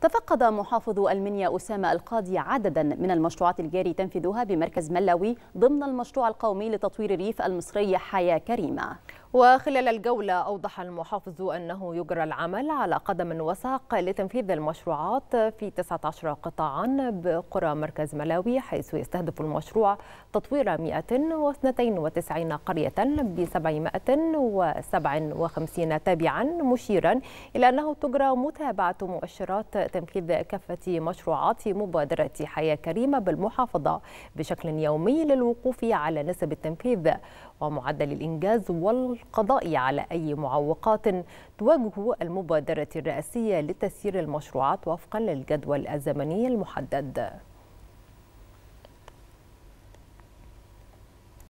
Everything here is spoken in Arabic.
تفقد محافظ المنيا أسامة القاضي عددا من المشروعات الجاري تنفيذها بمركز ملاوي ضمن المشروع القومي لتطوير الريف المصري حياة كريمة وخلال الجولة أوضح المحافظ أنه يجرى العمل على قدم وساق لتنفيذ المشروعات في 19 قطاعا بقرى مركز ملاوي حيث يستهدف المشروع تطوير 192 قرية ب 757 تابعا مشيرا إلى أنه تجرى متابعة مؤشرات تنفيذ كافة مشروعات مبادرة حياة كريمة بالمحافظة بشكل يومي للوقوف على نسب التنفيذ ومعدل الإنجاز وال للقضاء على أي معوقات تواجه المبادرة الرئاسية لتسيير المشروعات وفقا للجدول الزمني المحدد